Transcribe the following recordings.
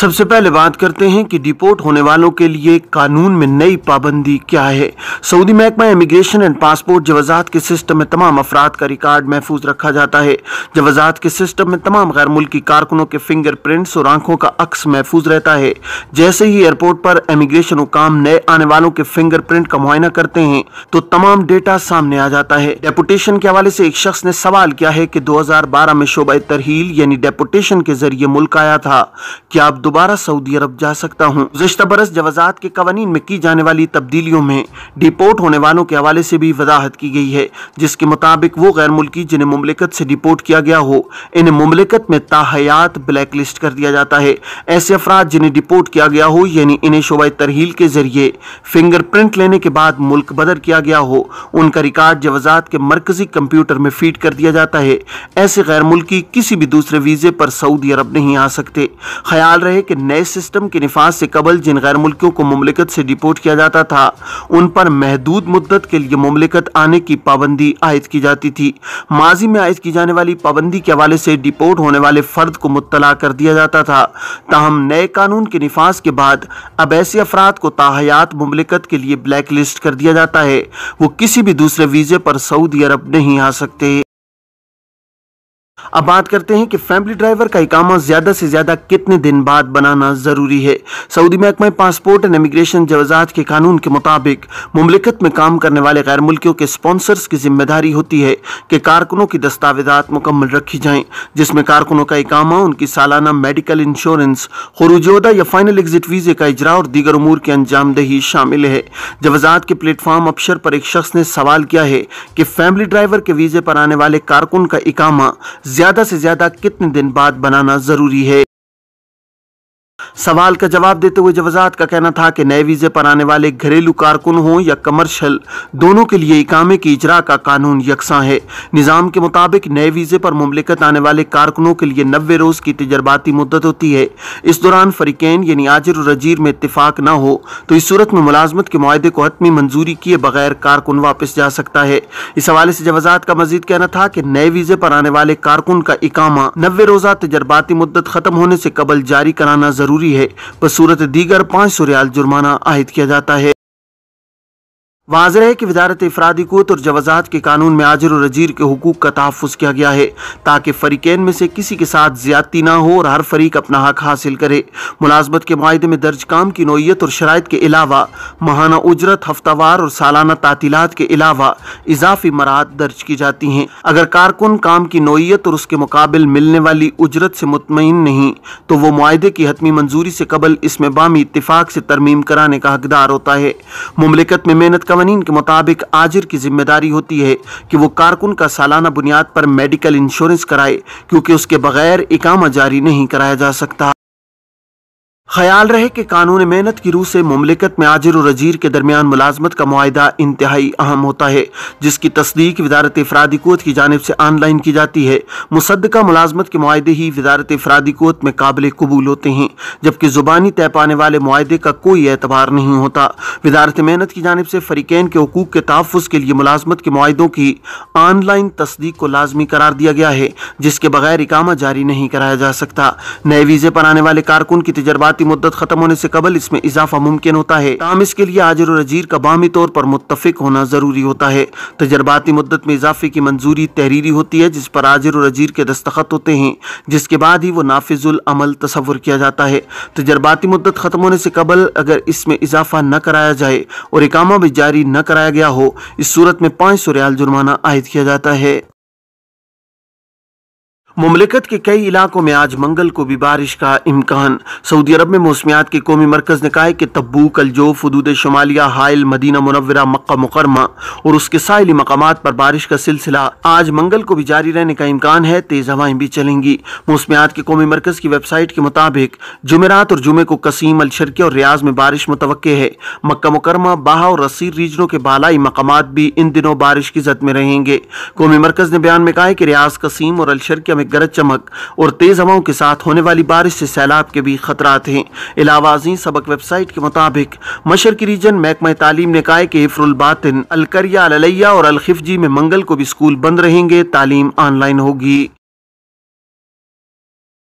सबसे पहले बात करते हैं कि डिपोर्ट होने वालों के लिए कानून में नई पाबंदी क्या है सऊदी महकमा इमिग्रेशन एंड पासपोर्ट जवाजात के सिस्टम में तमाम अफराद का रिकॉर्ड महफूज रखा जाता है जवाजात के सिस्टम में तमाम गैर मुल्की कारकुनों के फिंगर प्रिंट्स और आंखों का अक्स महफूज रहता है जैसे ही एयरपोर्ट पर इमिग्रेशन हुकाम नए आने वालों के फिंगर प्रिंट का मुआयना करते हैं तो तमाम डेटा सामने आ जाता है डेपुटेशन के हवाले से एक शख्स ने सवाल किया है कि बारह में शोबा तरहील यानी डेपुटेशन के जरिए मुल्क आया था क्या आप दोबारा सऊदी अरब जा सकता हूँ गुजशत बरस जवाजात के कवानी में की जाने वाली तब्दीलियों में डिपोर्ट होने वालों के हवाले से भी वजाहत की गई है जिसके मुताबिक वो गैर मुल्की जिन्हें मुमलिकत से डिपोर्ट किया गया हो इन्हें मुमलिकत में ताहयात ब्लैक लिस्ट कर दिया जाता है ऐसे अफराद जिन्हें डिपोर्ट किया गया हो यानी इन्हें शोबा तरहील के जरिए फिंगरप्रिंट लेने के बाद मुल्क बदर किया गया हो उनका रिकॉर्ड जवाजात के मरकजी कंप्यूटर में फीड कर दिया जाता है ऐसे गैर मुल्की किसी भी दूसरे वीजे पर सऊदी अरब नहीं आ सकते ख्याल रहे है कि नए सिस्टम के निफाज से कबल जिन गैर मुल्कियों को ममलिकत से डिपोर्ट किया जाता था उन पर महदूद मुद्दत के लिए ममलिकत आने की पाबंदी आयद की जाती थी माजी में आयद की जाने वाली पाबंदी के हवाले से डिपोर्ट होने वाले फ़र्द को मुतला कर दिया जाता था ताहम नए कानून के निफाज के बाद अब ऐसे अफराद को ताहयात ममलिकत के लिए ब्लैक लिस्ट कर दिया जाता है वो किसी भी दूसरे वीज़े पर सऊदी अरब नहीं आ सकते अब बात करते हैं कि फैमिली ड्राइवर का इकामा ज़्यादा से ज़्यादा कितने दिन बाद बनाना ज़रूरी है सऊदी महकमे पासपोर्ट एंड इमिग्रेशन जवाजात के कानून के मुताबिक मुमलिकत में काम करने वाले गैर मुल्कियों के स्पॉन्सर्स की जिम्मेदारी होती है कि कारकुनों की दस्तावेजा मुकम्मल रखी जाएँ जिसमें कारकुनों का इकामा उनकी सालाना मेडिकल इंश्योरेंस खुरुजोदा या फाइनल एग्जिट वीज़े का इजरा और दीगर उमूर की अंजामदेही शामिल है जवाजात के प्लेटफॉर्म अफसर पर एक शख्स ने सवाल किया है कि फैमिली ड्राइवर के वीज़े पर आने वाले कारकुन का इकामा ज्यादा से ज्यादा कितने दिन बाद बनाना जरूरी है सवाल का जवाब देते हुए जवजात का कहना था कि नए वीज़े पर आने वाले घरेलू कारकुन हों या कमर्शल दोनों के लिए इकामे की इजरा का कानून यकसा है निज़ाम के मुताबिक नए वीज़े पर ममलिकत आने वाले कारकुनों के लिए नबे रोज़ की तजर्बाती मुद्दत होती है इस दौरान फरीकैन यानी आजर रजीर में इतफाक़ न हो तो इस सूरत में मुलाजमत के माहदे को हतमी मंजूरी किए बगैर कारकुन वापस जा सकता है इस हवाले से जवजात का मजीद कहना था कि नए वीज़े पर आने वाले कारकुन का इकामा नबे रोज़ा तजर्बाती मुद्दत ख़त्म होने से कबल जारी कराना ज़रूरी है बसूरत सूरत दीगर पाँच सौ रियाल जुर्माना आयद किया जाता है वाज है कि वजारत कोत तो और जवाजात के कानून में आजर और अजीर के हकूक का तहफ़ किया गया है ताकि फ़रीकैन में से किसी के साथ ज्यादती ना हो और हर फरीक अपना हक हासिल करे मुलाजमत के माहे में दर्ज काम की नोयत और शरात के अलावा महाना उजरत हफ्तावार और सालाना तातीलत के अलावा इजाफी मराहत दर्ज की जाती हैं अगर कारकुन काम की नोयत और उसके मुकाबल मिलने वाली उजरत से मुतमिन नहीं तो वो माहे की हतमी मंजूरी से कबल इसमें बामी इतफाक़ से तरमीम कराने का हकदार होता है ममलिकत में मेहनत का कवानीन के मुताबिक आजिर की जिम्मेदारी होती है कि वो कारकुन का सालाना बुनियाद पर मेडिकल इंश्योरेंस कराए क्योंकि उसके बगैर इकामा जारी नहीं कराया जा सकता ख्याल रहे कि कानून मेहनत की रूह से ममलिकत में आजिर और रजीर के दरमियान मुलाजमत का माहा इंतहाई अहम होता है जिसकी तस्दीक वजारत अफरादी कोत की जानब से ऑनलाइन की जाती है मुसदा मुलाजमत के माहे ही वजारत अफरादी कोत में काबिल कबूल होते हैं जबकि ज़ुबानी तय पाने वाले माहे का कोई एतबार नहीं होता वजारत मेहनत की जानब से फरीकैन के हकूक़ के तहफ़ के लिए मुलाजमत के माहों की ऑनलाइन तस्दीक को लाजमी करार दिया गया है जिसके बगैर इकामा जारी नहीं कराया जा सकता नए वीज़े पर आने वाले कारकुन की तजर्बात तहकीकती मुद्दत खत्म होने से कबल इसमें इजाफा मुमकिन होता है तमाम इसके लिए आजर वजीर का बामी तौर पर मुतफिक होना जरूरी होता है तजर्बाती मुद्दत में इजाफे की मंजूरी तहरीरी होती है जिस पर आजर वजीर के दस्तखत होते हैं जिसके बाद ही वो नाफिजुल अमल तस्वर किया जाता है तजर्बाती मुद्दत खत्म होने से कबल अगर इसमें इजाफा न कराया जाए और इकामा भी जारी न कराया गया हो इस सूरत में पाँच सौ रियाल जुर्माना आयद किया जाता है मुमलिकत के कई इलाकों में आज मंगल को भी बारिश का इम्कान सऊदी अरब में मौसमियात के कौमी मरकज़ ने कहा है कि तब्बू कलजो फदूद शुमालिया हायल मदीना मुनवरा मक्का मुकरमा और उसके साहली मकाम पर बारिश का सिलसिला आज मंगल को भी जारी रहने का इम्कान है तेज़ हवाएं भी चलेंगी मौसमियात के कौमी मरकज़ की वेबसाइट के मुताबिक जुमेरात और जुमे को कसीम अलशरकी और रियाज में बारिश मुतव है मक्का मुकरमा बहा और रसीर रीजनों के बालाई मकाम भी इन दिनों बारिश की जद में रहेंगे कौमी मरकज़ ने बयान में कहा है कि रियाज कसीम और अलशरकिया में गरज चमक और तेज़ हवाओं के साथ होने वाली बारिश से सैलाब के भी खतरा हैं इलावाजी सबक वेबसाइट के मुताबिक मशरकी रीजन महकमा तालीम ने कहा कि हिफरुलबातिन अलकरिया अलैया और अलखिफजी में मंगल को भी स्कूल बंद रहेंगे तालीम ऑनलाइन होगी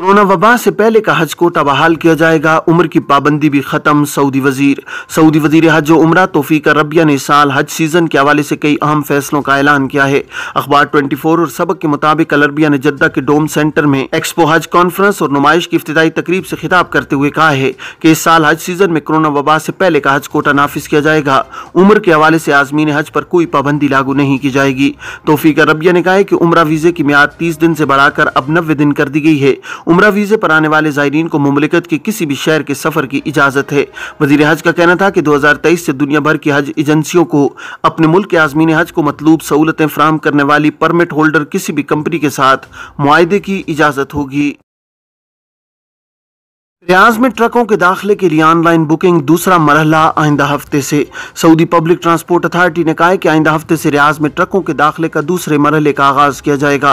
कोरोना वबा से पहले का हज कोटा बहाल किया जाएगा उम्र की पाबंदी भी खत्म सऊदी वजीर सऊदी वजीर हज उम्र तोफीक रबिया ने साल हज सीजन के हवाले से कई अहम फैसलों का ऐलान किया है अखबार 24 और सबक के मुताबिक अलरबिया ने जद्दा के डोम सेंटर में एक्सपो हज कॉन्फ्रेंस और नुमाइश की इफ्तदाई तकरीब से खिताब करते हुए कहा है कि इस साल हज सीजन में कोरोना वबा से पहले का हज कोटा नाफिज किया जाएगा उम्र के हवाले से आजमीन हज पर कोई पाबंदी लागू नहीं की जाएगी तोफीक रबिया ने कहा कि उम्र वीजे की म्याद तीस दिन से बढ़ाकर अब नब्बे दिन कर दी गई है उम्र वीज़े पर आने वाले ज़ायरीन को ममलिकत के किसी भी शहर के सफ़र की इजाज़त है वजीर हज का कहना था कि दो हज़ार तेईस से दुनिया भर की हज एजेंसियों को अपने मुल्क के आजमीन हज को मतलूब सहूलतें फ्राहम करने वाली परमिट होल्डर किसी भी कंपनी के साथ मुआदे की इजाज़त होगी रियाज में ट्रकों के दाखिले के लिए ऑनलाइन बुकिंग दूसरा मरहला आइंदा हफ्ते से सऊदी पब्लिक ट्रांसपोर्ट अथॉरिटी ने कहा है कि आइंदा हफ्ते से रियाज में ट्रकों के दाखिले का दूसरे मरहले का आगाज किया जाएगा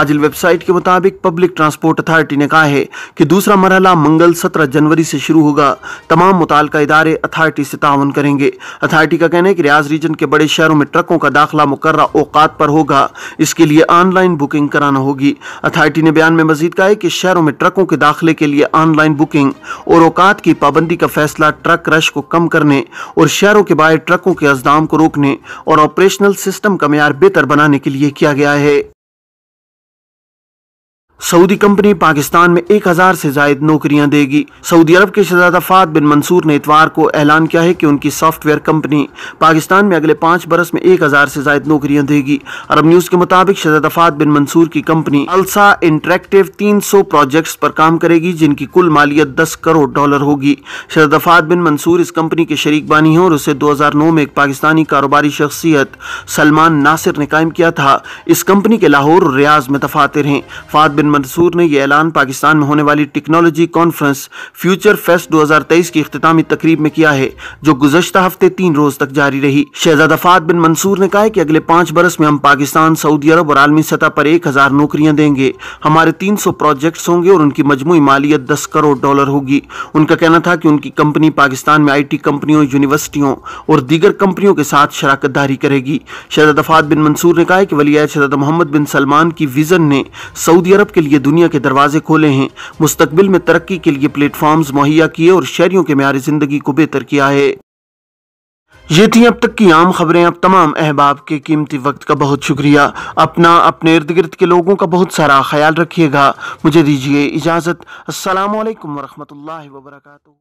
आज वेबसाइट के मुताबिक पब्लिक ट्रांसपोर्ट अथॉरिटी ने कहा है कि दूसरा मरहला मंगल सत्रह जनवरी से शुरू होगा तमाम मुतल इदारे अथॉरिटी से ताउन करेंगे अथॉरिटी का कहना है कि रियाज रीजन के बड़े शहरों में ट्रकों का दाखिला मुकर अवकात पर होगा इसके लिए ऑनलाइन बुकिंग कराना होगी अथॉरिटी ने बयान में मजीद कहा है कि शहरों में ट्रकों के दाखिले के लिए ऑनलाइन बुक बुकिंग और औकात की पाबंदी का फैसला ट्रक रश को कम करने और शहरों के बाहर ट्रकों के अजदाम को रोकने और ऑपरेशनल सिस्टम का मैार बेहतर बनाने के लिए किया गया है सऊदी कंपनी पाकिस्तान में एक हजार से जायद नौकरियां देगी सऊदी अरब के शहजादा फात बिन मंसूर ने इतवार को ऐलान किया है कि उनकी सॉफ्टवेयर कंपनी पाकिस्तान में अगले पाँच बरस में एक हजार से जायद नौकरियां देगी अरब न्यूज के मुताबिक शहजादा फात बिन मंसूर की कंपनी अल्सा इंटरेक्टिव तीन सौ प्रोजेक्ट पर काम करेगी जिनकी कुल मालियत दस करोड़ डॉलर होगी शहजादा फात बिन मंसूर इस कंपनी के शरीक बानी है और उसे दो हजार नौ में एक पाकिस्तानी कारोबारी शख्सियत सलमान नासिर ने कायम किया था इस कंपनी के लाहौर और रियाज में दफातर हैं फात बिन मंसूर ने यह ऐलान पाकिस्तान में होने वाली टेक्नोलॉजी कॉन्फ्रेंस फ्यूचर फेस्ट 2023 की अख्तामी तकरीब में किया है जो गुजशत हफ्ते तीन रोज तक जारी रही शहजादा फात बिन मंसूर ने कहा कि अगले पाँच बरस में हम पाकिस्तान सऊदी अरब और आलमी सतह पर एक हजार नौकरियां देंगे हमारे तीन सौ प्रोजेक्ट होंगे और उनकी मजमू मालियत दस करोड़ डॉलर होगी उनका कहना था कि उनकी कंपनी पाकिस्तान में आई टी कंपनियों यूनिवर्सिटियों और दीगर कंपनियों के साथ शराकत दारी करेगी शहजादा फात बिन मंसूर ने कहा कि वलिया शहजादा मोहम्मद बिन सलमान की विजन ने सऊदी अरब के लिए दुनिया के दरवाजे खोले हैं मुस्तबिल में तरक्की के लिए प्लेटफॉर्म्स मुहैया किए और शहरियों के मैार जिंदगी को बेहतर किया है ये थी अब तक की आम खबरें अब तमाम अहबाब के कीमती वक्त का बहुत शुक्रिया अपना अपने इर्द गिर्द के लोगों का बहुत सारा ख्याल रखिएगा मुझे दीजिए इजाज़त असल वरहमल वर्का